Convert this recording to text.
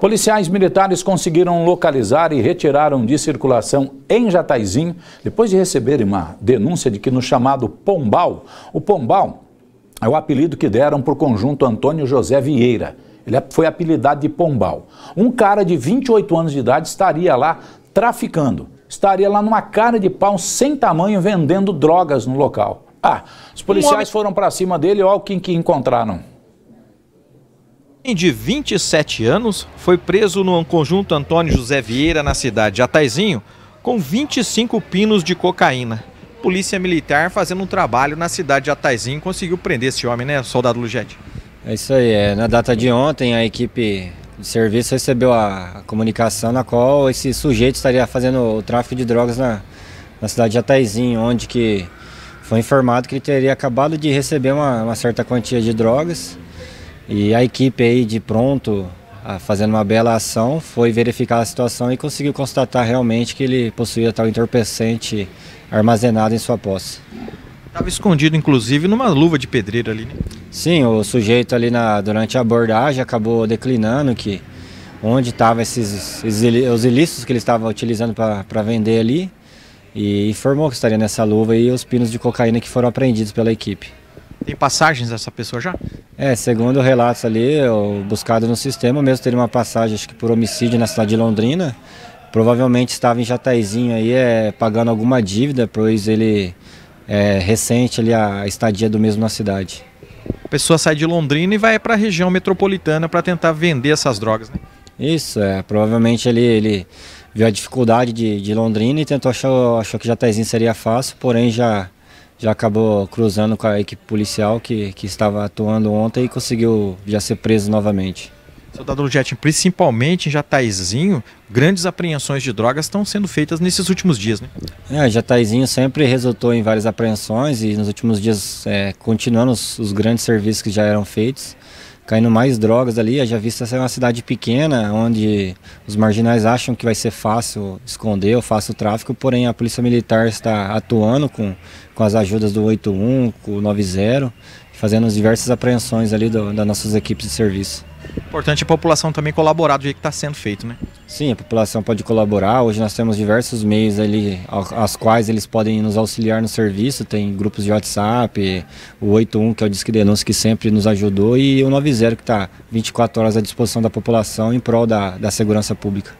Policiais militares conseguiram localizar e retiraram de circulação em Jataizinho, depois de receberem uma denúncia de que no chamado Pombal, o Pombal é o apelido que deram para o conjunto Antônio José Vieira. Ele é, foi apelidado de Pombal. Um cara de 28 anos de idade estaria lá traficando, estaria lá numa cara de pau sem tamanho vendendo drogas no local. Ah, os policiais foram para cima dele, olha o que, que encontraram de 27 anos, foi preso no conjunto Antônio José Vieira, na cidade de Ataizinho, com 25 pinos de cocaína. Polícia Militar fazendo um trabalho na cidade de Ataizinho conseguiu prender esse homem, né, soldado Lugete? É isso aí. É. Na data de ontem, a equipe de serviço recebeu a comunicação na qual esse sujeito estaria fazendo o tráfico de drogas na, na cidade de Ataizinho, onde que foi informado que ele teria acabado de receber uma, uma certa quantia de drogas e a equipe aí de pronto, fazendo uma bela ação, foi verificar a situação e conseguiu constatar realmente que ele possuía tal entorpecente armazenado em sua posse. Estava escondido, inclusive, numa luva de pedreiro ali, né? Sim, o sujeito ali na, durante a abordagem acabou declinando que onde estavam esses, esses, os ilícitos que ele estava utilizando para vender ali e informou que estaria nessa luva e os pinos de cocaína que foram apreendidos pela equipe. Tem passagens dessa pessoa já? É, segundo relatos ali, é buscado no sistema mesmo teria uma passagem, acho que por homicídio na cidade de Londrina. Provavelmente estava em Jataizinho aí, é, pagando alguma dívida, pois ele é recente ali a estadia do mesmo na cidade. A pessoa sai de Londrina e vai para a região metropolitana para tentar vender essas drogas, né? Isso, é. Provavelmente ele, ele viu a dificuldade de, de Londrina e tentou achar, achou que Jataizinho seria fácil, porém já já acabou cruzando com a equipe policial que, que estava atuando ontem e conseguiu já ser preso novamente. Soldado Lujetin, principalmente em Jataizinho, grandes apreensões de drogas estão sendo feitas nesses últimos dias, né? É, Jataizinho sempre resultou em várias apreensões e nos últimos dias, é, continuando os, os grandes serviços que já eram feitos, caindo mais drogas ali. já Vista é uma cidade pequena, onde os marginais acham que vai ser fácil esconder ou fácil o tráfico, porém a Polícia Militar está atuando com, com as ajudas do 81, com o 90, fazendo diversas apreensões ali do, das nossas equipes de serviço. Importante é a população também colaborar do jeito que está sendo feito, né? Sim, a população pode colaborar. Hoje nós temos diversos meios ali, aos quais eles podem nos auxiliar no serviço. Tem grupos de WhatsApp, o 81, que é o Disque Denúncia, que sempre nos ajudou, e o 90, que está 24 horas à disposição da população em prol da, da segurança pública.